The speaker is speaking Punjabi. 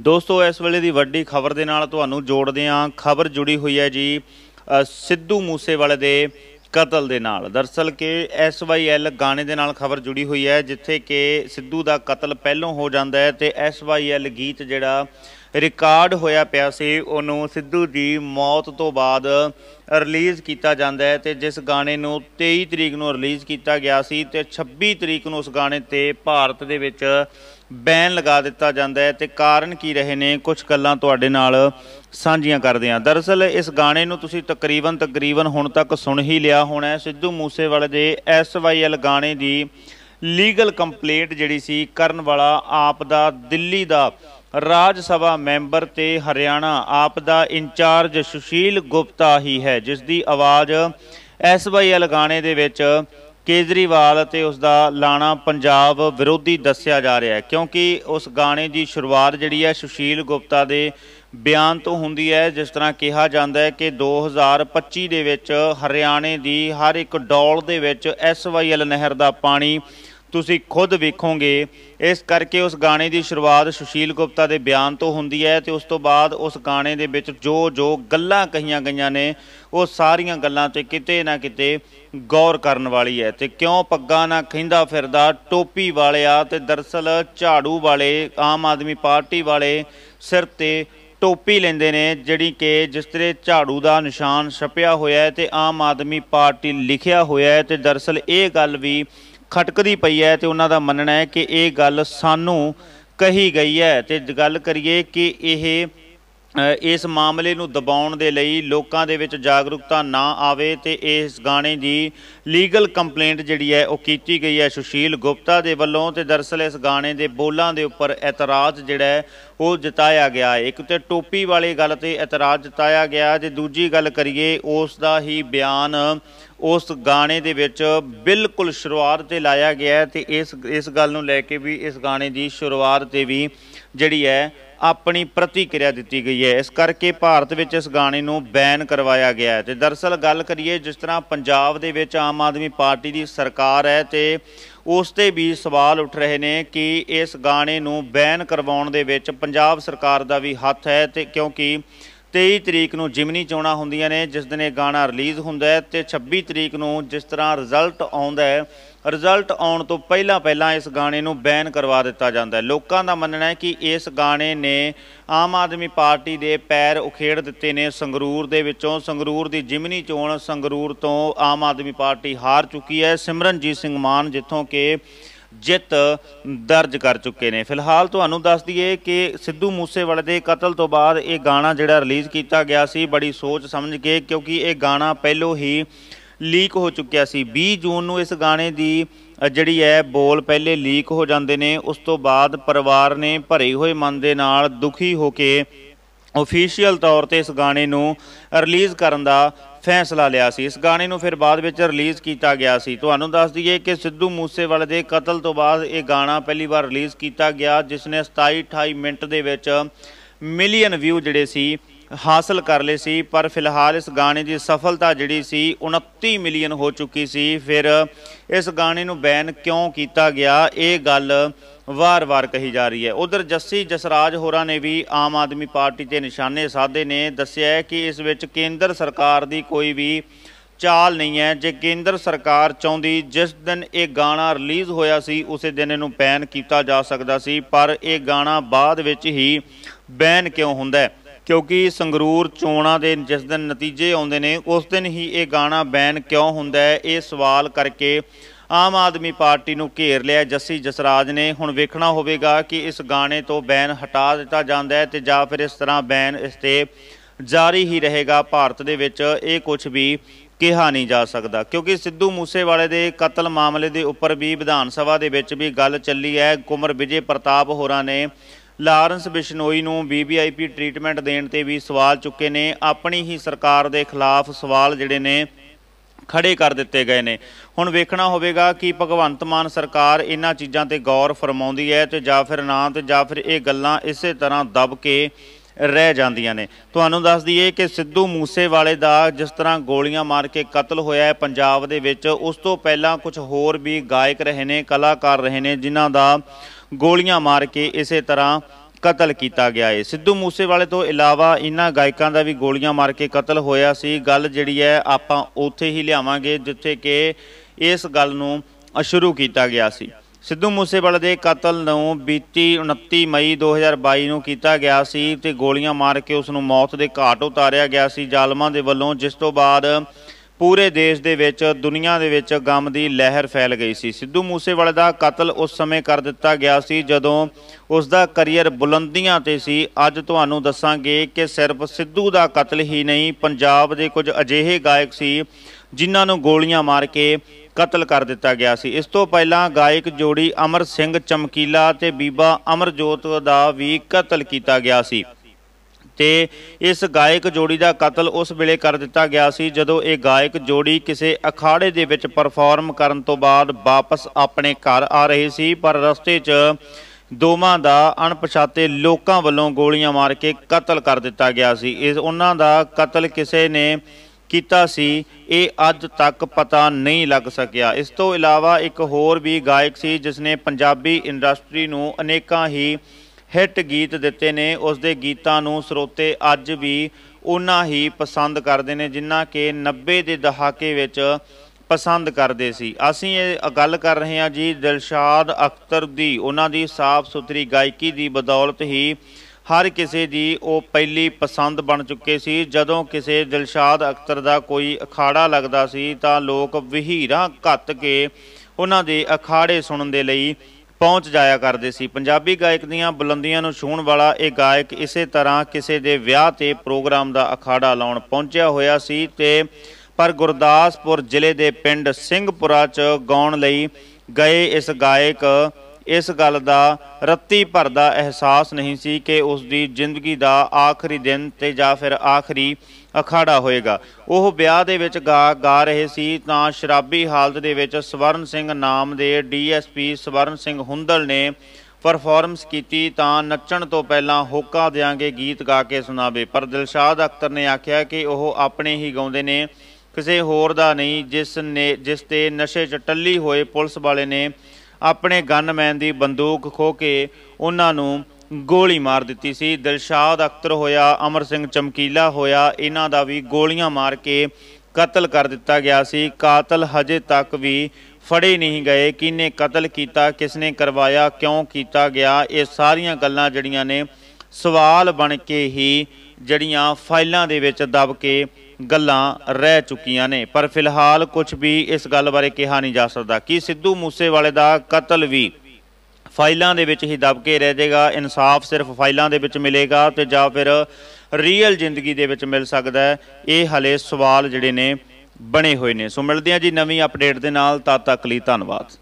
ਦੋਸਤੋ ਇਸ ਵੇਲੇ ਦੀ ਵੱਡੀ ਖਬਰ ਦੇ ਨਾਲ ਤੁਹਾਨੂੰ ਜੋੜਦੇ ਆਂ ਖਬਰ ਜੁੜੀ ਹੋਈ ਹੈ ਜੀ ਸਿੱਧੂ ਮੂਸੇਵਾਲੇ ਦੇ ਕਤਲ ਦੇ ਨਾਲ ਦਰਸਲ ਕਿ SYL ਗਾਣੇ ਦੇ ਨਾਲ ਖਬਰ ਜੁੜੀ ਹੋਈ ਹੈ ਜਿੱਥੇ ਕਿ ਸਿੱਧੂ ਦਾ ਕਤਲ ਪਹਿਲਾਂ ਹੋ ਜਾਂਦਾ ਹੈ ਤੇ SYL ਗੀਤ ਜਿਹੜਾ ਰਿਕਾਰਡ ਹੋਇਆ ਪਿਆ ਸੀ ਉਹਨੂੰ ਸਿੱਧੂ ਦੀ ਮੌਤ ਤੋਂ ਬਾਅਦ ਰਿਲੀਜ਼ ਕੀਤਾ ਜਾਂਦਾ ਹੈ ਤੇ ਜਿਸ ਗਾਣੇ ਨੂੰ 23 ਤਰੀਕ ਨੂੰ ਰਿਲੀਜ਼ ਕੀਤਾ ਗਿਆ ਸੀ ਤੇ 26 ਤਰੀਕ ਨੂੰ ਉਸ ਗਾਣੇ ਤੇ ਭਾਰਤ ਦੇ ਵਿੱਚ ਬੈਨ ਲਗਾ ਦਿੱਤਾ ਜਾਂਦਾ ਹੈ ਤੇ ਕਾਰਨ ਕੀ ਰਹੇ ਨੇ ਕੁਝ ਗੱਲਾਂ ਤੁਹਾਡੇ ਨਾਲ ਸਾਂਝੀਆਂ ਕਰਦੇ ਹਾਂ ਦਰਅਸਲ ਇਸ ਗਾਣੇ ਨੂੰ ਤੁਸੀਂ ਤਕਰੀਬਨ ਤਕਰੀਬਨ ਹੁਣ ਤੱਕ ਸੁਣ ਹੀ ਲਿਆ ਹੋਣਾ ਸਿੱਧੂ ਮੂਸੇਵਾਲੇ ਦੇ ਐਸਵਾਈਐਲ ਗਾਣੇ ਦੀ ਲੀਗਲ ਕੰਪਲੇਂਟ ਜਿਹੜੀ ਸੀ ਕਰਨ ਵਾਲਾ ਆਪ ਦਾ ਦਿੱਲੀ ਦਾ ਰਾਜ ਸਭਾ ਮੈਂਬਰ ਤੇ ਹਰਿਆਣਾ ਆਪ ਦਾ ਇੰਚਾਰਜ ਸੁਸ਼ੀਲ ਗੁਪਤਾ ਹੀ ਹੈ ਜਿਸ ਦੀ ਆਵਾਜ਼ ਐਸਵਾਈਐਲ ਗਾਣੇ ਦੇ ਵਿੱਚ ਕੇਜਰੀਵਾਲ ਅਤੇ ਉਸ ਦਾ ਲਾਣਾ ਪੰਜਾਬ ਵਿਰੋਧੀ ਦੱਸਿਆ ਜਾ ਰਿਹਾ ਹੈ ਕਿਉਂਕਿ ਉਸ ਗਾਣੇ ਦੀ ਸ਼ੁਰੂਆਤ ਜਿਹੜੀ ਹੈ ਸੁਸ਼ੀਲ ਗੁਪਤਾ ਦੇ ਬਿਆਨ ਤੋਂ ਹੁੰਦੀ ਹੈ ਜਿਸ ਤਰ੍ਹਾਂ ਕਿਹਾ ਜਾਂਦਾ ਹੈ ਕਿ 2025 ਦੇ ਵਿੱਚ ਹਰਿਆਣੇ ਦੀ ਹਰ ਇੱਕ ਡੌਲ ਦੇ ਵਿੱਚ ਐਸਵਾਈਐਲ ਨਹਿਰ ਦਾ ਪਾਣੀ ਤੁਸੀਂ ਖੁਦ ਵੇਖੋਗੇ ਇਸ ਕਰਕੇ ਉਸ ਗਾਣੇ ਦੀ ਸ਼ੁਰੂਆਤ ਸੁਸ਼ੀਲ ਗੁਪਤਾ ਦੇ ਬਿਆਨ ਤੋਂ ਹੁੰਦੀ ਹੈ ਤੇ ਉਸ ਤੋਂ ਬਾਅਦ ਉਸ ਗਾਣੇ ਦੇ ਵਿੱਚ ਜੋ ਜੋ ਗੱਲਾਂ ਕਹੀਆਂ ਗਈਆਂ ਨੇ ਉਹ ਸਾਰੀਆਂ ਗੱਲਾਂ ਤੇ ਕਿਤੇ ਨਾ ਕਿਤੇ ਗੌਰ ਕਰਨ ਵਾਲੀ ਹੈ ਤੇ ਕਿਉਂ ਪੱਗਾਂ ਨਾ ਖਿੰਦਾ ਫਿਰਦਾ ਟੋਪੀ ਵਾਲਿਆ ਤੇ ਦਰਸਲ ਝਾੜੂ ਵਾਲੇ ਆਮ ਆਦਮੀ ਪਾਰਟੀ ਵਾਲੇ ਸਿਰ ਤੇ ਟੋਪੀ ਲੈਂਦੇ ਨੇ ਜਿਹੜੀ ਕਿ ਜਿਸ ਤਰ੍ਹਾਂ ਝਾੜੂ ਦਾ ਨਿਸ਼ਾਨ ਛਪਿਆ ਹੋਇਆ ਹੈ ਤੇ ਆਮ ਆਦਮੀ ਪਾਰਟੀ ਲਿਖਿਆ ਹੋਇਆ ਹੈ ਤੇ ਦਰਸਲ ਇਹ ਗੱਲ ਵੀ ਖਟਕਦੀ ਪਈ ਹੈ ਤੇ ਉਹਨਾਂ ਦਾ ਮੰਨਣਾ ਹੈ ਕਿ ਇਹ ਗੱਲ ਸਾਨੂੰ ਕਹੀ ਗਈ ਹੈ ਤੇ ਗੱਲ ਕਰੀਏ ਕਿ ਇਹ ਇਸ ਮਾਮਲੇ ਨੂੰ ਦਬਾਉਣ ਦੇ ਲਈ ਲੋਕਾਂ ਦੇ ਵਿੱਚ ਜਾਗਰੂਕਤਾ ਨਾ ਆਵੇ ਤੇ ਇਸ ਗਾਣੇ ਦੀ ਲੀਗਲ ਕੰਪਲੇਂਟ ਜਿਹੜੀ ਹੈ ਉਹ ਕੀਤੀ ਗਈ ਹੈ ਸੁਸ਼ੀਲ ਗੁਪਤਾ ਦੇ ਵੱਲੋਂ ਤੇ ਦਰਸਲ ਇਸ ਗਾਣੇ ਦੇ ਬੋਲਾਂ ਦੇ ਉੱਪਰ ਇਤਰਾਜ਼ ਜਿਹੜਾ ਉਹ ਜਤਾਇਆ ਗਿਆ ਹੈ ਇੱਕ ਤੇ ਟੋਪੀ ਵਾਲੀ ਗੱਲ ਤੇ ਇਤਰਾਜ਼ ਜਤਾਇਆ ਗਿਆ ਤੇ ਦੂਜੀ ਗੱਲ ਕਰੀਏ ਉਸ ਦਾ ਹੀ ਬਿਆਨ ਉਸ ਗਾਣੇ ਦੇ ਵਿੱਚ ਬਿਲਕੁਲ ਸ਼ੁਰੂਆਤ ਤੇ ਲਾਇਆ ਗਿਆ ਤੇ ਇਸ ਇਸ ਗੱਲ ਨੂੰ ਲੈ ਕੇ ਵੀ ਇਸ ਗਾਣੇ ਦੀ ਸ਼ੁਰੂਆਤ ਤੇ ਵੀ ਜਿਹੜੀ ਹੈ ਆਪਣੀ ਪ੍ਰਤੀਕਿਰਿਆ ਦਿੱਤੀ ਗਈ ਹੈ ਇਸ ਕਰਕੇ ਭਾਰਤ ਵਿੱਚ ਇਸ ਗਾਣੇ ਨੂੰ ਬੈਨ ਕਰਵਾਇਆ ਗਿਆ ਹੈ ਤੇ ਦਰਸਲ ਗੱਲ ਕਰੀਏ ਜਿਸ ਤਰ੍ਹਾਂ ਪੰਜਾਬ ਦੇ ਵਿੱਚ ਆਮ ਆਦਮੀ ਪਾਰਟੀ ਦੀ ਸਰਕਾਰ ਹੈ ਤੇ ਉਸ ਤੇ ਵੀ ਸਵਾਲ ਉੱਠ ਰਹੇ ਨੇ ਕਿ ਇਸ ਗਾਣੇ ਨੂੰ ਬੈਨ ਕਰਵਾਉਣ ਦੇ ਵਿੱਚ ਪੰਜਾਬ ਸਰਕਾਰ ਦਾ ਵੀ ਹੱਥ ਹੈ ਤੇ ਕਿਉਂਕਿ 23 ਤਰੀਕ ਨੂੰ ਜਿਮਨੀ ਚੋਣਾ ਹੁੰਦੀਆਂ ਨੇ ਜਿਸ ਦਿਨ ਇਹ ਗਾਣਾ ਰਿਲੀਜ਼ ਹੁੰਦਾ ਹੈ ਤੇ 26 ਤਰੀਕ ਨੂੰ ਜਿਸ ਤਰ੍ਹਾਂ ਰਿਜ਼ਲਟ ਆਉਂਦਾ ਹੈ ਰਿਜ਼ਲਟ ਆਉਣ ਤੋਂ ਪਹਿਲਾਂ ਪਹਿਲਾਂ ਇਸ ਗਾਣੇ ਨੂੰ ਬੈਨ ਕਰਵਾ ਦਿੱਤਾ ਜਾਂਦਾ ਹੈ ਲੋਕਾਂ ਦਾ ਮੰਨਣਾ ਹੈ ਕਿ ਇਸ ਗਾਣੇ ਨੇ ਆਮ ਆਦਮੀ ਪਾਰਟੀ ਦੇ ਪੈਰ ਉਖੇੜ ਦਿੱਤੇ ਨੇ ਸੰਗਰੂਰ ਦੇ ਵਿੱਚੋਂ ਸੰਗਰੂਰ ਦੀ ਜਿਮਨੀ ਚੋਣ ਸੰਗਰੂਰ ਤੋਂ ਆਮ ਆਦਮੀ ਪਾਰਟੀ ਹਾਰ ਚੁੱਕੀ ਹੈ ਸਿਮਰਨਜੀਤ ਸਿੰਘ ਮਾਨ ਜਿੱਥੋਂ ਕਿ ਜਿੱਤ ਦਰਜ ਕਰ ਚੁੱਕੇ ਨੇ ਫਿਲਹਾਲ ਤੁਹਾਨੂੰ ਦੱਸ ਦਈਏ ਕਿ ਸਿੱਧੂ ਮੂਸੇਵਾਲੇ ਦੇ ਕਤਲ ਤੋਂ ਬਾਅਦ ਇਹ ਗਾਣਾ ਜਿਹੜਾ ਰਿਲੀਜ਼ ਕੀਤਾ ਗਿਆ ਸੀ ਬੜੀ ਸੋਚ ਸਮਝ ਕੇ ਕਿਉਂਕਿ ਇਹ ਗਾਣਾ ਪਹਿਲੋ ਹੀ ਲੀਕ ਹੋ ਚੁੱਕਿਆ ਸੀ 20 ਜੂਨ ਨੂੰ ਇਸ ਗਾਣੇ ਦੀ ਜਿਹੜੀ ਹੈ ਬੋਲ ਪਹਿਲੇ ਲੀਕ ਹੋ ਜਾਂਦੇ ਨੇ ਉਸ ਤੋਂ ਬਾਅਦ ਪਰਿਵਾਰ ਨੇ ਭਰੇ ਹੋਏ ਮਨ ਦੇ ਨਾਲ ਦੁਖੀ ਹੋ ਕੇ ਆਫੀਸ਼ੀਅਲ ਤੌਰ ਤੇ ਇਸ ਗਾਣੇ ਨੂੰ ਰਿਲੀਜ਼ ਕਰਨ ਦਾ ਫੈਸਲਾ ਲਿਆ ਸੀ ਇਸ ਗਾਣੇ ਨੂੰ ਫਿਰ ਬਾਅਦ ਵਿੱਚ ਰਿਲੀਜ਼ ਕੀਤਾ ਗਿਆ ਸੀ ਤੁਹਾਨੂੰ ਦੱਸ ਦਈਏ ਕਿ ਸਿੱਧੂ ਮੂਸੇਵਾਲੇ ਦੇ ਕਤਲ ਤੋਂ ਬਾਅਦ ਇਹ ਗਾਣਾ ਪਹਿਲੀ ਵਾਰ ਰਿਲੀਜ਼ ਕੀਤਾ ਗਿਆ ਜਿਸ ਨੇ 27 28 ਮਿੰਟ ਦੇ ਵਿੱਚ ਮਿਲੀਅਨ ਵਿਊ ਜਿਹੜੇ ਸੀ ਹਾਸਲ ਕਰ ਲਈ ਸੀ ਪਰ ਫਿਲਹਾਲ ਇਸ ਗਾਣੇ ਦੀ ਸਫਲਤਾ ਜਿਹੜੀ ਸੀ 29 ਮਿਲੀਅਨ ਹੋ ਚੁੱਕੀ ਸੀ ਫਿਰ ਇਸ ਗਾਣੇ ਨੂੰ ਬੈਨ ਕਿਉਂ ਕੀਤਾ ਗਿਆ ਇਹ ਗੱਲ ਵਾਰ-ਵਾਰ ਕਹੀ ਜਾ ਰਹੀ ਹੈ ਉਧਰ ਜੱਸੀ ਜਸਰਾਜ ਹੋਰਾਂ ਨੇ ਵੀ ਆਮ ਆਦਮੀ ਪਾਰਟੀ ਤੇ ਨਿਸ਼ਾਨੇ ਸਾਧੇ ਨੇ ਦੱਸਿਆ ਕਿ ਇਸ ਵਿੱਚ ਕੇਂਦਰ ਸਰਕਾਰ ਦੀ ਕੋਈ ਵੀ ਚਾਲ ਨਹੀਂ ਹੈ ਜੇ ਕੇਂਦਰ ਸਰਕਾਰ ਚਾਹੁੰਦੀ ਜਿਸ ਦਿਨ ਇਹ ਗਾਣਾ ਰਿਲੀਜ਼ ਹੋਇਆ ਸੀ ਉਸੇ ਦਿਨ ਇਹਨੂੰ ਬੈਨ ਕੀਤਾ ਜਾ ਸਕਦਾ ਸੀ ਪਰ ਇਹ ਗਾਣਾ ਬਾਅਦ ਵਿੱਚ ਹੀ ਬੈਨ ਕਿਉਂ ਹੁੰਦਾ ਹੈ ਕਿਉਂਕਿ ਸੰਗਰੂਰ ਚੋਣਾਂ ਦੇ ਜਿਸ ਦਿਨ ਨਤੀਜੇ ਆਉਂਦੇ ਨੇ ਉਸ ਦਿਨ ਹੀ ਇਹ ਗਾਣਾ ਬੈਨ ਕਿਉਂ ਹੁੰਦਾ ਹੈ ਇਹ ਸਵਾਲ ਕਰਕੇ ਆਮ ਆਦਮੀ ਪਾਰਟੀ ਨੂੰ ਘੇਰ ਲਿਆ ਜੱਸੀ ਜਸਰਾਜ ਨੇ ਹੁਣ ਵੇਖਣਾ ਹੋਵੇਗਾ ਕਿ ਇਸ ਗਾਣੇ ਤੋਂ ਬੈਨ ਹਟਾ ਦਿੱਤਾ ਜਾਂਦਾ ਹੈ ਤੇ ਜਾਂ ਫਿਰ ਇਸ ਤਰ੍ਹਾਂ ਬੈਨ ਇਸ ਤੇ ਜਾਰੀ ਹੀ ਰਹੇਗਾ ਭਾਰਤ ਦੇ ਵਿੱਚ ਇਹ ਕੁਝ ਵੀ ਕਿਹਾ ਨਹੀਂ ਜਾ ਸਕਦਾ ਕਿਉਂਕਿ ਸਿੱਧੂ ਮੂਸੇਵਾਲੇ ਦੇ ਕਤਲ ਮਾਮਲੇ ਦੇ ਉੱਪਰ ਵੀ ਵਿਧਾਨ ਸਭਾ ਦੇ ਵਿੱਚ ਵੀ ਗੱਲ ਚੱਲੀ ਹੈ ਕੁਮਰ ਵਿਜੇ ਪ੍ਰਤਾਪ ਹੋਰਾਂ ਨੇ ਲਾਰੈਂਸ ਬਿਸ਼ਨੋਈ ਨੂੰ ਬੀਬੀਆਈਪੀ ਟ੍ਰੀਟਮੈਂਟ ਦੇਣ ਤੇ ਵੀ ਸਵਾਲ ਚੁੱਕੇ ਨੇ ਆਪਣੀ ਹੀ ਸਰਕਾਰ ਦੇ ਖਿਲਾਫ ਸਵਾਲ ਜਿਹੜੇ ਨੇ ਖੜੇ ਕਰ ਦਿੱਤੇ ਗਏ ਨੇ ਹੁਣ ਵੇਖਣਾ ਹੋਵੇਗਾ ਕਿ ਭਗਵੰਤ ਮਾਨ ਸਰਕਾਰ ਇਹਨਾਂ ਚੀਜ਼ਾਂ ਤੇ ਗੌਰ ਫਰਮਾਉਂਦੀ ਹੈ ਤੇ ਜਾਂ ਫਿਰ ਨਾ ਤੇ ਜਾਂ ਫਿਰ ਇਹ ਗੱਲਾਂ ਇਸੇ ਤਰ੍ਹਾਂ ਦਬ ਕੇ ਰਹਿ ਜਾਂਦੀਆਂ ਨੇ ਤੁਹਾਨੂੰ ਦੱਸ ਦਈਏ ਕਿ ਸਿੱਧੂ ਮੂਸੇਵਾਲੇ ਦਾ ਜਿਸ ਤਰ੍ਹਾਂ ਗੋਲੀਆਂ ਮਾਰ ਕੇ ਕਤਲ ਹੋਇਆ ਹੈ ਪੰਜਾਬ ਦੇ ਵਿੱਚ ਉਸ ਤੋਂ ਪਹਿਲਾਂ ਕੁਝ ਹੋਰ ਵੀ ਗਾਇਕ ਰਹੇ ਨੇ ਕਲਾਕਾਰ ਰਹੇ ਨੇ ਜਿਨ੍ਹਾਂ ਦਾ ਗੋਲੀਆਂ ਮਾਰ ਕੇ ਇਸੇ ਤਰ੍ਹਾਂ ਕਤਲ ਕੀਤਾ ਗਿਆ ਹੈ ਸਿੱਧੂ ਮੂਸੇਵਾਲੇ ਤੋਂ ਇਲਾਵਾ ਇਨ੍ਹਾਂ ਗਾਇਕਾਂ ਦਾ ਵੀ ਗੋਲੀਆਂ ਮਾਰ ਕੇ ਕਤਲ ਹੋਇਆ ਸੀ ਗੱਲ ਜਿਹੜੀ ਹੈ ਆਪਾਂ ਉੱਥੇ ਹੀ ਲਿਆਵਾਂਗੇ ਜਿੱਥੇ ਕਿ ਇਸ ਗੱਲ ਨੂੰ ਸ਼ੁਰੂ ਕੀਤਾ ਗਿਆ ਸੀ ਸਿੱਧੂ ਮੂਸੇਵਾਲੇ ਦੇ ਕਤਲ ਨੂੰ ਬੀਤੀ 29 ਮਈ 2022 ਨੂੰ ਕੀਤਾ ਗਿਆ ਸੀ ਤੇ ਗੋਲੀਆਂ ਮਾਰ ਕੇ ਉਸ ਨੂੰ ਮੌਤ ਦੇ ਘਾਟ ਉਤਾਰਿਆ ਗਿਆ ਸੀ ਜ਼ਾਲਮਾਂ ਦੇ ਵੱਲੋਂ ਜਿਸ ਤੋਂ ਬਾਅਦ ਪੂਰੇ ਦੇਸ਼ ਦੇ ਵਿੱਚ ਦੁਨੀਆ ਦੇ ਵਿੱਚ ਗਮ ਦੀ ਲਹਿਰ ਫੈਲ ਗਈ ਸੀ ਸਿੱਧੂ ਮੂਸੇਵਾਲੇ ਦਾ ਕਤਲ ਉਸ ਸਮੇਂ ਕਰ ਦਿੱਤਾ ਗਿਆ ਸੀ ਜਦੋਂ ਉਸ ਦਾ ਕੈਰੀਅਰ ਬੁਲੰਦੀਆਂ ਤੇ ਸੀ ਅੱਜ ਤੁਹਾਨੂੰ ਦੱਸਾਂਗੇ ਕਿ ਸਿਰਫ ਸਿੱਧੂ ਦਾ ਕਤਲ ਹੀ ਨਹੀਂ ਪੰਜਾਬ ਦੇ ਕੁਝ ਅਜਿਹੇ ਗਾਇਕ ਸੀ ਜਿਨ੍ਹਾਂ ਨੂੰ ਗੋਲੀਆਂ ਮਾਰ ਕੇ ਕਤਲ ਕਰ ਦਿੱਤਾ ਗਿਆ ਸੀ ਇਸ ਤੋਂ ਪਹਿਲਾਂ ਗਾਇਕ ਜੋੜੀ ਅਮਰ ਸਿੰਘ ਚਮਕੀਲਾ ਤੇ ਬੀਬਾ ਅਮਰਜੋਤ ਦਾ ਵੀ ਕਤਲ ਕੀਤਾ ਗਿਆ ਸੀ ਤੇ ਇਸ ਗਾਇਕ ਜੋੜੀ ਦਾ ਕਤਲ ਉਸ ਵੇਲੇ ਕਰ ਦਿੱਤਾ ਗਿਆ ਸੀ ਜਦੋਂ ਇਹ ਗਾਇਕ ਜੋੜੀ ਕਿਸੇ ਅਖਾੜੇ ਦੇ ਵਿੱਚ ਪਰਫਾਰਮ ਕਰਨ ਤੋਂ ਬਾਅਦ ਵਾਪਸ ਆਪਣੇ ਘਰ ਆ ਰਹੇ ਸੀ ਪਰ ਰਸਤੇ 'ਚ ਦੋਵਾਂ ਦਾ ਅਣਪਛਾਤੇ ਲੋਕਾਂ ਵੱਲੋਂ ਗੋਲੀਆਂ ਮਾਰ ਕੇ ਕਤਲ ਕਰ ਦਿੱਤਾ ਗਿਆ ਸੀ ਇਸ ਉਹਨਾਂ ਦਾ ਕਤਲ ਕਿਸੇ ਨੇ ਕੀਤਾ ਸੀ ਇਹ ਅੱਜ ਤੱਕ ਪਤਾ ਨਹੀਂ ਲੱਗ ਸਕਿਆ ਇਸ ਤੋਂ ਇਲਾਵਾ ਇੱਕ ਹੋਰ ਵੀ ਗਾਇਕ ਸੀ ਜਿਸ ਨੇ ਪੰਜਾਬੀ ਇੰਡਸਟਰੀ ਨੂੰ ਅਨੇਕਾਂ ਹੀ ਹਿੱਟ ਗੀਤ ਦਿੱਤੇ ਨੇ ਉਸ ਦੇ ਗੀਤਾਂ ਨੂੰ ਸਰੋਤੇ ਅੱਜ ਵੀ ਉਹਨਾਂ ਹੀ ਪਸੰਦ ਕਰਦੇ ਨੇ ਜਿਨ੍ਹਾਂ ਕਿ 90 ਦੇ ਦਹਾਕੇ ਵਿੱਚ ਪਸੰਦ ਕਰਦੇ ਸੀ ਅਸੀਂ ਇਹ ਗੱਲ ਕਰ ਰਹੇ ਹਾਂ ਜੀ ਦਿਲਸ਼ਾਦ ਅਖਤਰ ਦੀ ਉਹਨਾਂ ਦੀ ਸਾਫ਼ ਸੁਥਰੀ ਗਾਇਕੀ ਦੀ ਬਦੌਲਤ ਹੀ ਹਰ ਕਿਸੇ ਦੀ ਉਹ ਪਹਿਲੀ ਪਸੰਦ ਬਣ ਚੁੱਕੇ ਸੀ ਜਦੋਂ ਕਿਸੇ ਦਿਲਸ਼ਾਦ ਅਖਤਰ ਦਾ ਕੋਈ ਅਖਾੜਾ ਲੱਗਦਾ ਸੀ ਤਾਂ ਲੋਕ ਵਿਹੀਰਾ ਘੱਤ ਕੇ ਉਹਨਾਂ ਦੇ ਅਖਾੜੇ ਸੁਣਨ ਦੇ ਲਈ ਪਹੁੰਚ ਜਾਇਆ ਕਰਦੇ ਸੀ ਪੰਜਾਬੀ ਗਾਇਕ ਦੀਆਂ ਬੁਲੰਦੀਆਂ ਨੂੰ ਛੂਣ ਵਾਲਾ ਇਹ ਗਾਇਕ ਇਸੇ ਤਰ੍ਹਾਂ ਕਿਸੇ ਦੇ ਵਿਆਹ ਤੇ ਪ੍ਰੋਗਰਾਮ ਦਾ ਅਖਾੜਾ ਲਾਉਣ ਪਹੁੰਚਿਆ ਹੋਇਆ ਸੀ ਤੇ ਪਰ ਗੁਰਦਾਸਪੁਰ ਜ਼ਿਲ੍ਹੇ ਦੇ ਪਿੰਡ ਸਿੰਘਪੁਰਾ 'ਚ ਗਾਉਣ ਲਈ ਗਏ ਇਸ ਗਾਇਕ ਇਸ ਗੱਲ ਦਾ ਰੱਤੀ ਭਰ ਦਾ ਅਹਿਸਾਸ ਨਹੀਂ ਸੀ ਕਿ ਉਸ ਦੀ ਜ਼ਿੰਦਗੀ ਦਾ ਆਖਰੀ ਦਿਨ ਤੇ ਜਾਂ ਫਿਰ ਆਖਰੀ ਅਖਾੜਾ ਹੋਏਗਾ ਉਹ ਵਿਆਹ ਦੇ ਵਿੱਚ ਗਾ ਗਾ ਰਹੇ ਸੀ ਤਾਂ ਸ਼ਰਾਬੀ ਹਾਲਤ ਦੇ ਵਿੱਚ ਸਵਰਨ ਸਿੰਘ ਨਾਮ ਦੇ ਡੀਐਸਪੀ ਸਵਰਨ ਸਿੰਘ ਹੁੰਦਲ ਨੇ ਪਰਫਾਰਮੈਂਸ ਕੀਤੀ ਤਾਂ ਨੱਚਣ ਤੋਂ ਪਹਿਲਾਂ ਹੋਕਾ ਦਿਆਂਗੇ ਗੀਤ ਗਾ ਕੇ ਸੁਣਾਵੇ ਪਰ ਦਿਲਸ਼ਾਦ ਅਖਤਰ ਨੇ ਆਖਿਆ ਕਿ ਉਹ ਆਪਣੇ ਹੀ ਗਾਉਂਦੇ ਨੇ ਕਿਸੇ ਹੋਰ ਦਾ ਨਹੀਂ ਜਿਸ ਨੇ ਜਿਸ ਤੇ ਨਸ਼ੇ ਚ ਟੱਲੀ ਹੋਏ ਪੁਲਿਸ ਵਾਲੇ ਨੇ ਆਪਣੇ ਗਨਮੈਨ ਦੀ ਬੰਦੂਕ ਖੋ ਕੇ ਉਹਨਾਂ ਨੂੰ ਗੋਲੀ ਮਾਰ ਦਿੱਤੀ ਸੀ ਦਿਲਸ਼ਾਦ ਅਖਤਰ ਹੋਇਆ ਅਮਰ ਸਿੰਘ ਚਮਕੀਲਾ ਹੋਇਆ ਇਹਨਾਂ ਦਾ ਵੀ ਗੋਲੀਆਂ ਮਾਰ ਕੇ ਕਤਲ ਕਰ ਦਿੱਤਾ ਗਿਆ ਸੀ ਕਾਤਲ ਹਜੇ ਤੱਕ ਵੀ ਫੜੇ ਨਹੀਂ ਗਏ ਕਿਨੇ ਕਤਲ ਕੀਤਾ ਕਿਸਨੇ ਕਰਵਾਇਆ ਕਿਉਂ ਕੀਤਾ ਗਿਆ ਇਹ ਸਾਰੀਆਂ ਗੱਲਾਂ ਜਿਹੜੀਆਂ ਨੇ ਸਵਾਲ ਬਣ ਕੇ ਹੀ ਜਿਹੜੀਆਂ ਫਾਈਲਾਂ ਦੇ ਵਿੱਚ ਦਬ ਕੇ ਗੱਲਾਂ ਰਹਿ ਚੁੱਕੀਆਂ ਨੇ ਪਰ ਫਿਲਹਾਲ ਕੁਝ ਵੀ ਇਸ ਗੱਲ ਬਾਰੇ ਕਿਹਾ ਨਹੀਂ ਜਾ ਸਕਦਾ ਕਿ ਸਿੱਧੂ ਮੂਸੇਵਾਲੇ ਦਾ ਕਤਲ ਵੀ ਫਾਈਲਾਂ ਦੇ ਵਿੱਚ ਹੀ ਦਬ ਕੇ ਰਹਿ ਜਾਏਗਾ ਇਨਸਾਫ ਸਿਰਫ ਫਾਈਲਾਂ ਦੇ ਵਿੱਚ ਮਿਲੇਗਾ ਤੇ ਜਾਂ ਫਿਰ ਰੀਅਲ ਜ਼ਿੰਦਗੀ ਦੇ ਵਿੱਚ ਮਿਲ ਸਕਦਾ ਹੈ ਇਹ ਹਲੇ ਸਵਾਲ ਜਿਹੜੇ ਨੇ ਬਣੇ ਹੋਏ ਨੇ ਸੋ ਮਿਲਦੇ ਆ ਜੀ ਨਵੀਂ ਅਪਡੇਟ ਦੇ ਨਾਲ ਤਦ ਤੱਕ ਲਈ ਧੰਨਵਾਦ